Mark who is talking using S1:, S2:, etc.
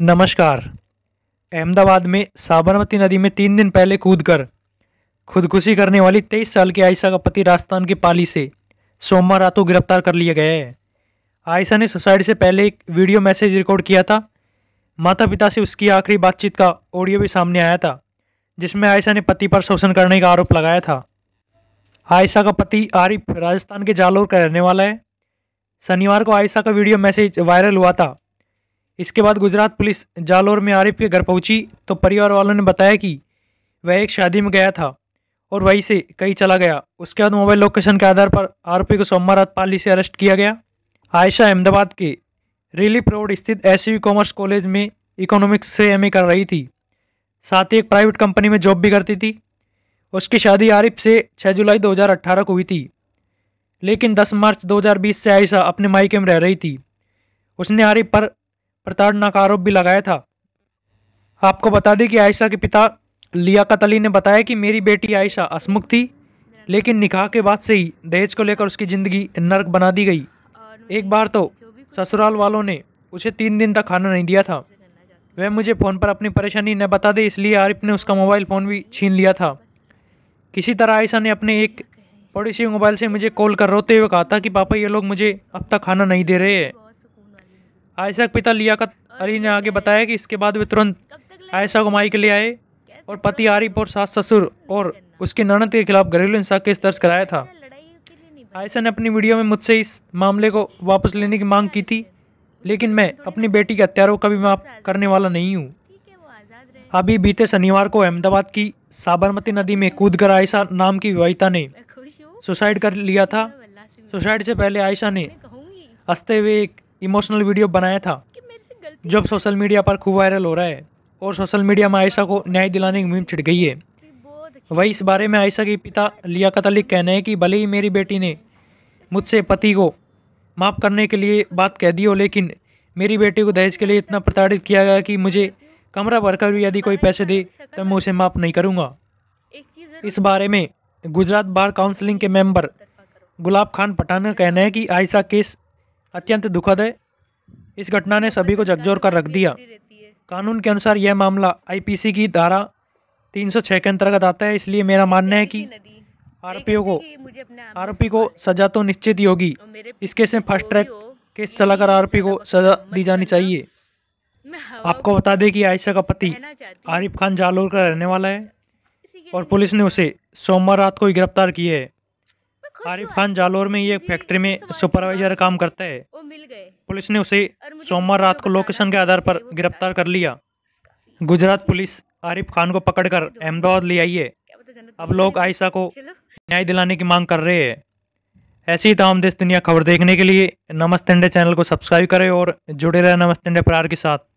S1: नमस्कार अहमदाबाद में साबरमती नदी में तीन दिन पहले कूदकर खुदकुशी करने वाली तेईस साल की आयशा का पति राजस्थान के पाली से सोमवार रातों गिरफ्तार कर लिया गया है आयशा ने सुसाइड से पहले एक वीडियो मैसेज रिकॉर्ड किया था माता पिता से उसकी आखिरी बातचीत का ऑडियो भी सामने आया था जिसमें आयशा ने पति पर शोषण करने का आरोप लगाया था आयशा का पति आरिफ राजस्थान के जालोर का रहने वाला है शनिवार को आयशा का वीडियो मैसेज वायरल हुआ था इसके बाद गुजरात पुलिस जालोर में आरिफ के घर पहुंची तो परिवार वालों ने बताया कि वह एक शादी में गया था और वहीं से कहीं चला गया उसके बाद मोबाइल लोकेशन के आधार पर आरोपी को सोमवार रात पाली से अरेस्ट किया गया आयशा अहमदाबाद के रिलीफ रोड स्थित एस कॉमर्स कॉलेज में इकोनॉमिक्स से एम कर रही थी साथ ही एक प्राइवेट कंपनी में जॉब भी करती थी उसकी शादी आरिफ से 6 जुलाई 2018 को हुई थी लेकिन 10 मार्च 2020 से आयशा अपने मायके में रह रही थी उसने आरिफ पर प्रताड़ना का आरोप भी लगाया था आपको बता दें कि आयशा के पिता लियाकत अली ने बताया कि मेरी बेटी आयशा असमुख थी लेकिन निकाह के बाद से ही दहेज को लेकर उसकी ज़िंदगी नर्क बना दी गई एक बार तो ससुराल वालों ने उसे तीन दिन तक खाना नहीं दिया था वह मुझे फ़ोन पर अपनी परेशानी न बता दे इसलिए आरिफ ने उसका मोबाइल फ़ोन भी छीन लिया था किसी तरह आयशा ने अपने एक पड़ोसी मोबाइल से मुझे कॉल कर रोते हुए कहा था कि पापा ये लोग मुझे अब तक खाना नहीं दे रहे हैं आयशा के पिता लियाकत अली ने आगे बताया कि इसके बाद वे तुरंत आयशा को माई के लिए आए और पति आरिफ और सास ससुर और उसके ननद के खिलाफ घरेलू हिंसा केस दर्ज कराया था आयशा ने अपनी वीडियो में मुझसे इस मामले को वापस लेने की मांग की थी लेकिन मैं अपनी बेटी के हत्यारों का भी माफ करने वाला नहीं हूँ अभी बीते शनिवार को अहमदाबाद की साबरमती नदी में कूदकर आयशा नाम की विवाहिता ने सुसाइड कर लिया था सुसाइड से पहले आयशा ने हंसते हुए एक इमोशनल वीडियो बनाया था जब सोशल मीडिया पर खूब वायरल हो रहा है और सोशल मीडिया में आयशा को न्याय दिलाने की मुहिम छिड़ गई है वही इस बारे में आयशा के पिता लियाकत अली कहने हैं कि भले ही मेरी बेटी ने मुझसे पति को माफ़ करने के लिए बात कह दी हो लेकिन मेरी बेटी को दहेज के लिए इतना प्रताड़ित किया गया कि मुझे कमरा भरकर भी यदि कोई पैसे दे तो मैं उसे माफ़ नहीं करूँगा इस बारे में गुजरात बार काउंसिलिंग के मेंबर गुलाब खान पठान का कहना है कि आयशा केस अत्यंत दुखद है इस घटना ने सभी को झकझोर कर रख दिया तो कानून के अनुसार यह मामला आईपीसी की धारा 306 के अंतर्गत आता है इसलिए मेरा मानना है कि आरोपियों को आरोपी को सजा तो निश्चित ही होगी इस केस में फास्ट ट्रैक केस चलाकर आरोपी को सजा दी जानी चाहिए आपको बता दें कि आयशा का पति आरिफ खान जालोर का रहने वाला है और पुलिस ने उसे सोमवार रात को ही गिरफ्तार किया है आरिफ खान जालोर में ही एक फैक्ट्री में सुपरवाइजर काम करता है पुलिस ने उसे सोमवार रात को लोकेशन के आधार पर गिरफ्तार कर लिया गुजरात पुलिस आरिफ खान को पकड़कर अहमदाबाद ले आई है अब लोग आयशा को न्याय दिलाने की मांग कर रहे हैं ऐसी तमाम देश दुनिया खबर देखने के लिए नमस्ते इंडिया चैनल को सब्सक्राइब करें और जुड़े रहें नमस्ते इंडिया प्रार के साथ